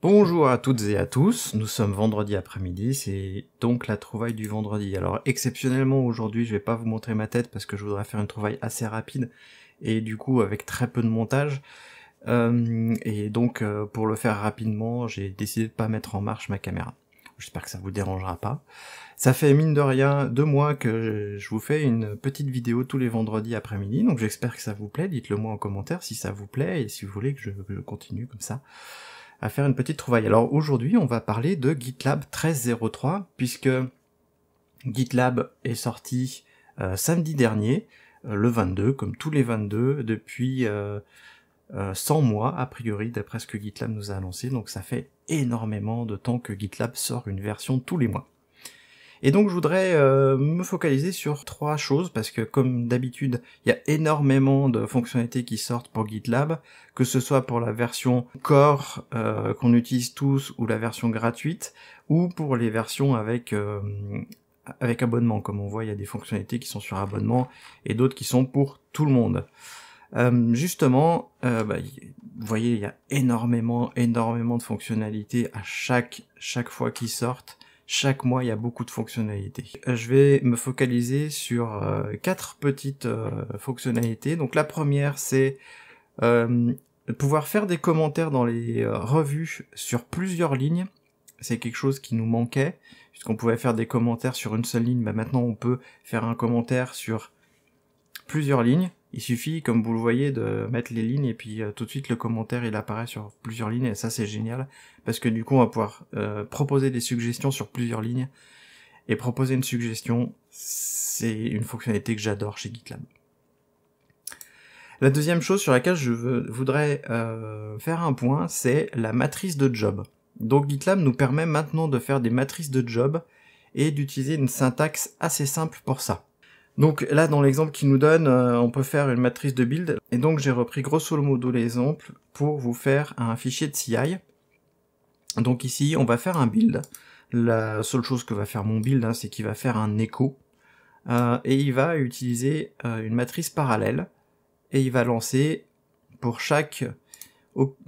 Bonjour à toutes et à tous, nous sommes vendredi après-midi, c'est donc la trouvaille du vendredi. Alors exceptionnellement aujourd'hui je vais pas vous montrer ma tête parce que je voudrais faire une trouvaille assez rapide et du coup avec très peu de montage. Euh, et donc euh, pour le faire rapidement j'ai décidé de pas mettre en marche ma caméra. J'espère que ça vous dérangera pas. Ça fait mine de rien deux mois que je vous fais une petite vidéo tous les vendredis après-midi, donc j'espère que ça vous plaît, dites-le moi en commentaire si ça vous plaît et si vous voulez que je continue comme ça à faire une petite trouvaille. Alors aujourd'hui, on va parler de GitLab 13.03 puisque GitLab est sorti euh, samedi dernier, euh, le 22, comme tous les 22, depuis 100 euh, mois, a priori, d'après ce que GitLab nous a annoncé. Donc ça fait énormément de temps que GitLab sort une version tous les mois. Et donc je voudrais euh, me focaliser sur trois choses, parce que comme d'habitude, il y a énormément de fonctionnalités qui sortent pour GitLab, que ce soit pour la version core euh, qu'on utilise tous, ou la version gratuite, ou pour les versions avec... Euh, avec abonnement, comme on voit, il y a des fonctionnalités qui sont sur abonnement et d'autres qui sont pour tout le monde. justement, bah, vous voyez, il y a énormément, énormément de fonctionnalités à chaque, chaque fois qu'ils sortent. Chaque mois, il y a beaucoup de fonctionnalités. Euh, je vais me focaliser sur euh, quatre petites euh, fonctionnalités. Donc la première, c'est euh, pouvoir faire des commentaires dans les revues sur plusieurs lignes. C'est quelque chose qui nous manquait, puisqu'on pouvait faire des commentaires sur une seule ligne. Bah, maintenant, on peut faire un commentaire sur plusieurs lignes. Il suffit, comme vous le voyez, de mettre les lignes et puis euh, tout de suite le commentaire il apparaît sur plusieurs lignes et ça c'est génial parce que du coup on va pouvoir euh, proposer des suggestions sur plusieurs lignes et proposer une suggestion c'est une fonctionnalité que j'adore chez GitLab. La deuxième chose sur laquelle je voudrais euh, faire un point c'est la matrice de job. Donc GitLab nous permet maintenant de faire des matrices de job et d'utiliser une syntaxe assez simple pour ça. Donc là, dans l'exemple qu'il nous donne, euh, on peut faire une matrice de build. Et donc j'ai repris grosso modo l'exemple pour vous faire un fichier de CI. Donc ici, on va faire un build. La seule chose que va faire mon build, hein, c'est qu'il va faire un écho. Euh, et il va utiliser euh, une matrice parallèle. Et il va lancer pour chaque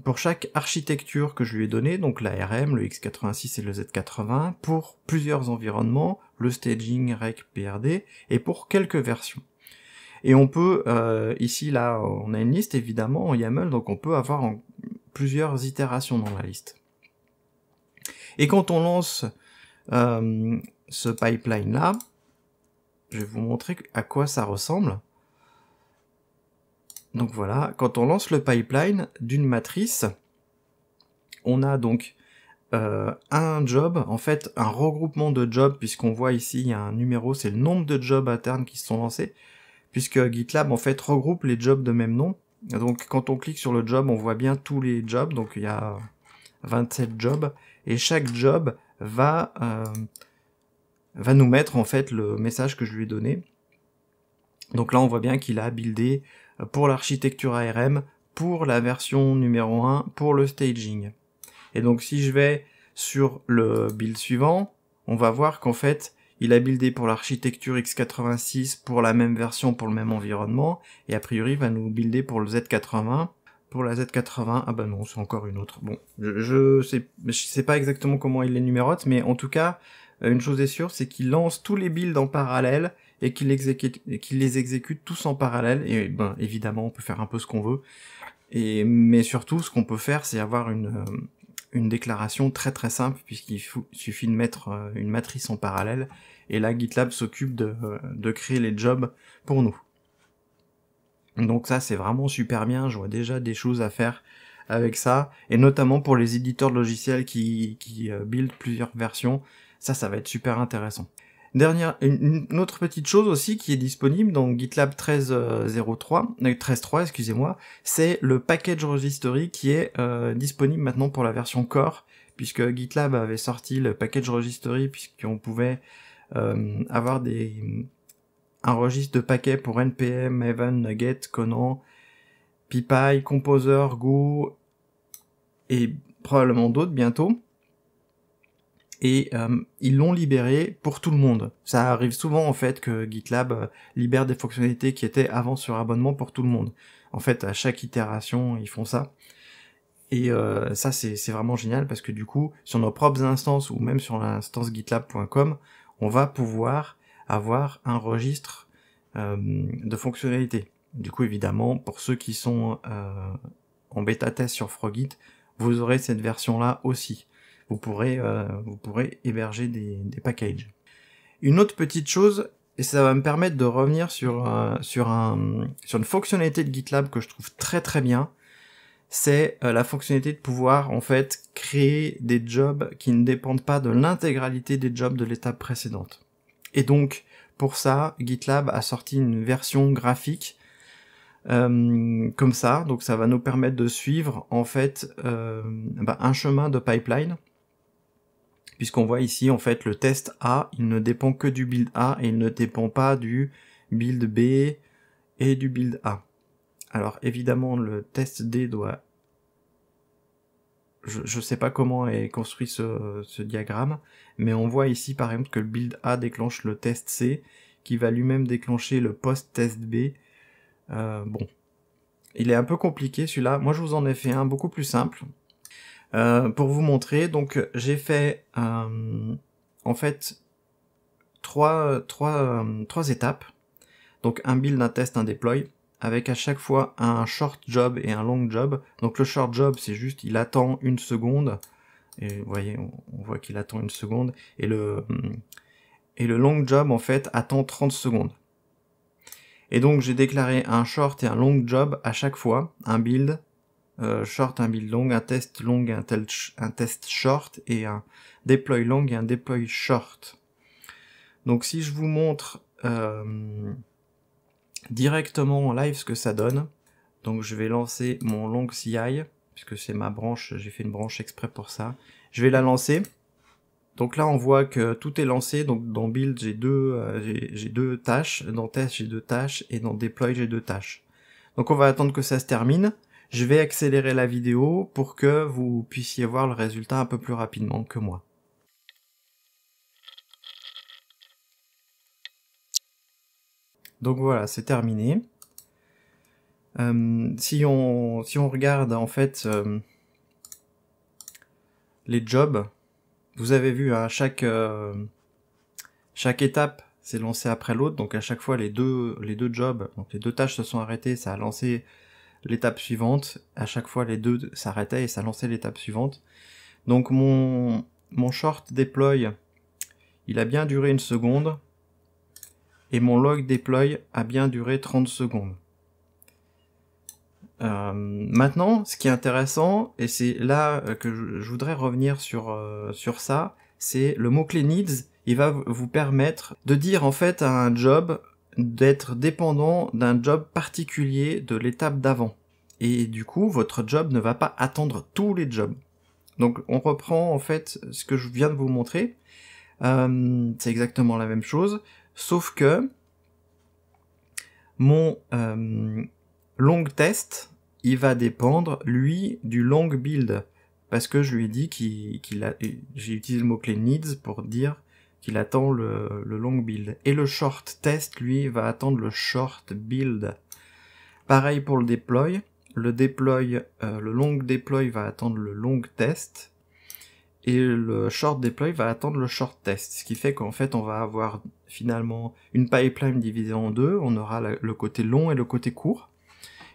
pour chaque architecture que je lui ai donnée, donc l'ARM, le X86 et le Z80, pour plusieurs environnements, le staging, rec, PRD, et pour quelques versions. Et on peut, euh, ici, là, on a une liste évidemment en YAML, donc on peut avoir plusieurs itérations dans la liste. Et quand on lance euh, ce pipeline-là, je vais vous montrer à quoi ça ressemble. Donc voilà, quand on lance le pipeline d'une matrice, on a donc euh, un job, en fait un regroupement de jobs, puisqu'on voit ici il y a un numéro, c'est le nombre de jobs internes qui sont lancés, puisque GitLab en fait regroupe les jobs de même nom. Donc quand on clique sur le job, on voit bien tous les jobs, donc il y a 27 jobs, et chaque job va, euh, va nous mettre en fait le message que je lui ai donné. Donc là on voit bien qu'il a buildé pour l'architecture ARM, pour la version numéro 1, pour le staging. Et donc si je vais sur le build suivant, on va voir qu'en fait, il a buildé pour l'architecture x86 pour la même version, pour le même environnement, et a priori il va nous builder pour le Z80. Pour la Z80, ah ben non, c'est encore une autre. Bon, je, ne je sais pas exactement comment il les numérote, mais en tout cas, euh, une chose est sûre, c'est qu'il lance tous les builds en parallèle, et qu'il exécute, les exécute tous en parallèle. Et ben, évidemment, on peut faire un peu ce qu'on veut. Et, mais surtout, ce qu'on peut faire, c'est avoir une, euh, une déclaration très très simple, puisqu'il suffit de mettre euh, une matrice en parallèle. Et là, GitLab s'occupe de, euh, de créer les jobs pour nous. Donc ça, c'est vraiment super bien. Je vois déjà des choses à faire avec ça. Et notamment pour les éditeurs de logiciels qui, qui build plusieurs versions. Ça, ça va être super intéressant. Dernière, une, autre petite chose aussi qui est disponible dans GitLab 13.03, 13.3, euh, excusez-moi, c'est le package registry qui est euh, disponible maintenant pour la version core, puisque GitLab avait sorti le package registry puisqu'on pouvait euh, avoir des, un registre de paquets pour NPM, Maven, Nugget, Conan, PPI, Composer, Go et probablement d'autres bientôt et euh, ils l'ont libéré pour tout le monde. Ça arrive souvent en fait que GitLab euh, libère des fonctionnalités qui étaient avant sur abonnement pour tout le monde. En fait, à chaque itération, ils font ça. Et euh, ça, c'est vraiment génial parce que du coup, sur nos propres instances ou même sur l'instance gitlab.com, on va pouvoir avoir un registre de fonctionnalités. Du coup, évidemment, pour ceux qui sont en bêta test sur Frogit, vous aurez cette version-là aussi vous pourrez, euh, vous pourrez héberger des, des, packages. Une autre petite chose, et ça va me permettre de revenir sur, euh, sur, un, sur une fonctionnalité de GitLab que je trouve très très bien, c'est euh, la fonctionnalité de pouvoir en fait créer des jobs qui ne dépendent pas de l'intégralité des jobs de l'étape précédente. Et donc pour ça, GitLab a sorti une version graphique comme ça, donc ça va nous permettre de suivre en fait bah, un chemin de pipeline puisqu'on voit ici en fait le test A, il ne dépend que du build A et il ne dépend pas du build B et du build A. Alors évidemment le test D doit... Je ne sais pas comment est construit ce, diagramme, mais on voit ici par exemple que le build A déclenche le test C, qui va lui-même déclencher le post-test B. Euh, bon, il est un peu compliqué celui-là. Moi je vous en ai fait un beaucoup plus simple, euh, pour vous montrer. Donc j'ai fait euh, en fait trois, trois, euh, trois étapes. Donc un build, un test, un deploy avec à chaque fois un short job et un long job. Donc le short job, c'est juste, il attend une seconde. Et vous voyez, on voit qu'il attend une seconde. Et le, et le long job, en fait, attend 30 secondes. Et donc j'ai déclaré un short et un long job à chaque fois, un build, euh, short, un build long, un test long, un, un test short et un deploy long et un deploy short. Donc si je vous montre euh, directement en live ce que ça donne, donc je vais lancer mon long CI, puisque c'est ma branche, j'ai fait une branche exprès pour ça. Je vais la lancer. Donc là on voit que tout est lancé, donc dans build j'ai deux, euh, j'ai deux tâches, dans test j'ai deux tâches et dans deploy j'ai deux tâches. Donc on va attendre que ça se termine je vais accélérer la vidéo pour que vous puissiez voir le résultat un peu plus rapidement que moi. Donc voilà, c'est terminé. Euh, si, on, si on regarde en fait euh, les jobs, vous avez vu à hein, chaque, euh, chaque étape c'est lancé après l'autre, donc à chaque fois les deux, les deux jobs, les deux tâches se sont arrêtées, ça a lancé l'étape suivante. À chaque fois, les deux s'arrêtaient et ça lançait l'étape suivante. Donc mon, mon short deploy, il a bien duré une seconde. Et mon log deploy a bien duré 30 secondes. Euh, maintenant, ce qui est intéressant, et c'est là euh, que je, voudrais revenir sur, euh, sur ça, c'est le mot-clé needs. Il va vous permettre de dire en fait à un job, d'être dépendant d'un job particulier de l'étape d'avant. Et du coup, votre job ne va pas attendre tous les jobs. Donc on reprend en fait ce que je viens de vous montrer. Euh, c'est exactement la même chose, sauf que mon euh, long test, il va dépendre, lui, du long build. Parce que je lui ai dit qu'il a... J'ai utilisé le mot-clé needs pour dire qu'il attend le, long build. Et le short test, lui, va attendre le short build. Pareil pour le deploy. Le deploy, euh, le long deploy va attendre le long test. Et le short deploy va attendre le short test. Ce qui fait qu'en fait, on va avoir finalement une pipeline divisée en deux. On aura le côté long et le côté court.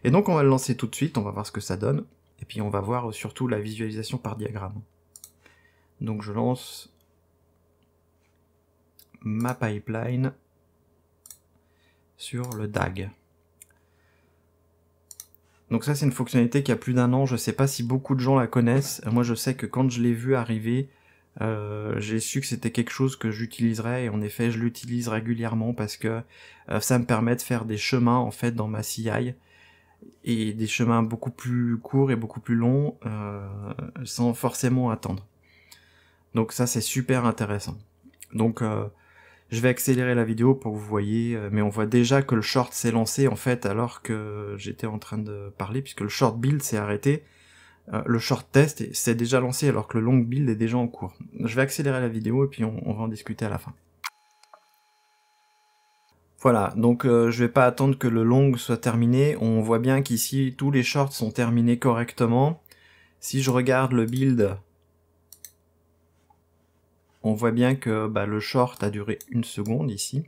Et donc, on va le lancer tout de suite. On va voir ce que ça donne. Et puis, on va voir surtout la visualisation par diagramme. Donc, je lance ma pipeline sur le DAG. Donc ça c'est une fonctionnalité qui a plus d'un an, je ne sais pas si beaucoup de gens la connaissent. Moi je sais que quand je l'ai vue arriver, euh, j'ai su que c'était quelque chose que j'utiliserais et en effet je l'utilise régulièrement parce que euh, ça me permet de faire des chemins en fait dans ma CI et des chemins beaucoup plus courts et beaucoup plus longs euh, sans forcément attendre. Donc ça c'est super intéressant. Donc je vais accélérer la vidéo pour que vous voyez, euh, mais on voit déjà que le short s'est lancé en fait alors que j'étais en train de parler, puisque le short build s'est arrêté, euh, le short test s'est déjà lancé alors que le long build est déjà en cours. Je vais accélérer la vidéo et puis on, va en discuter à la fin. Voilà, donc je euh, je vais pas attendre que le long soit terminé, on voit bien qu'ici tous les shorts sont terminés correctement. Si je regarde le build, on voit bien que bah, le short a duré une seconde ici.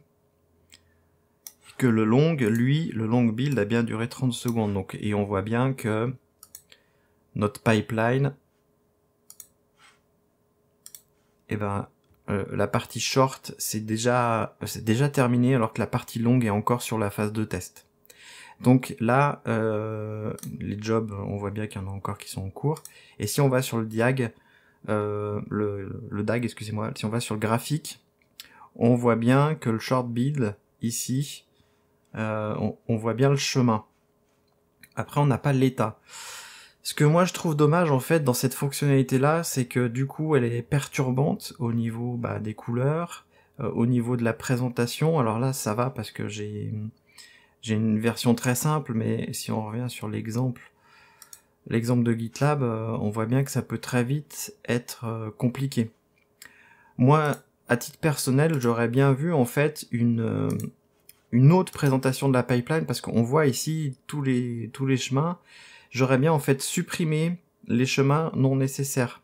Que le long, lui, le long build a bien duré 30 secondes. Donc, et on voit bien que notre pipeline, eh ben, euh, la partie short, c'est déjà, euh, c'est déjà terminé alors que la partie longue est encore sur la phase de test. Donc là, euh, les jobs, on voit bien qu'il y en a encore qui sont en cours. Et si on va sur le diag, euh, le, DAG, excusez-moi, si on va sur le graphique, on voit bien que le short build, ici, euh, on, voit bien le chemin. Après, on n'a pas l'état. Ce que moi je trouve dommage en fait dans cette fonctionnalité là, c'est que du coup elle est perturbante au niveau bah, des couleurs, euh, au niveau de la présentation. Alors là ça va parce que j'ai une version très simple, mais si on revient sur l'exemple L'exemple de GitLab, euh, on voit bien que ça peut très vite être euh, compliqué. Moi, à titre personnel, j'aurais bien vu en fait une, euh, une autre présentation de la pipeline parce qu'on voit ici tous les, tous les chemins. J'aurais bien en fait supprimé les chemins non nécessaires.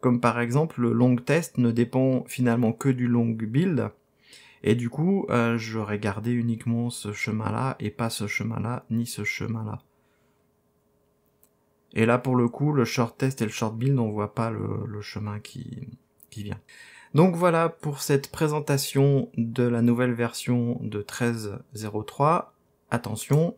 Comme par exemple, le long test ne dépend finalement que du long build. Et du coup, j'aurais gardé uniquement ce chemin-là et pas ce chemin-là ni ce chemin-là. Et là, pour le coup, le short test et le short build, on voit pas le, chemin qui, vient. Donc voilà pour cette présentation de la nouvelle version de 13.03. Attention,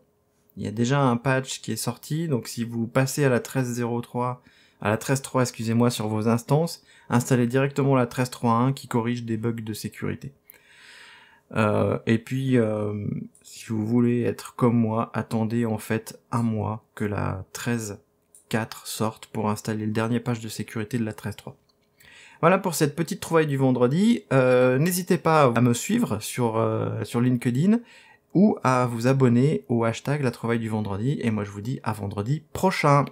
il y a déjà un patch qui est sorti, donc si vous passez à la 13.03, à la 13.3, excusez-moi, sur vos instances, installez directement la 13.3.1 qui corrige des bugs de sécurité. Euh, et puis, euh, si vous voulez être comme moi, attendez en fait un mois que la 13 4 sortent pour installer le dernier page de sécurité de la 13.3. Voilà pour cette petite trouvaille du vendredi. Euh, n'hésitez pas à me suivre sur, euh, sur LinkedIn ou à vous abonner au hashtag la trouvaille du vendredi. Et moi je vous dis à vendredi prochain.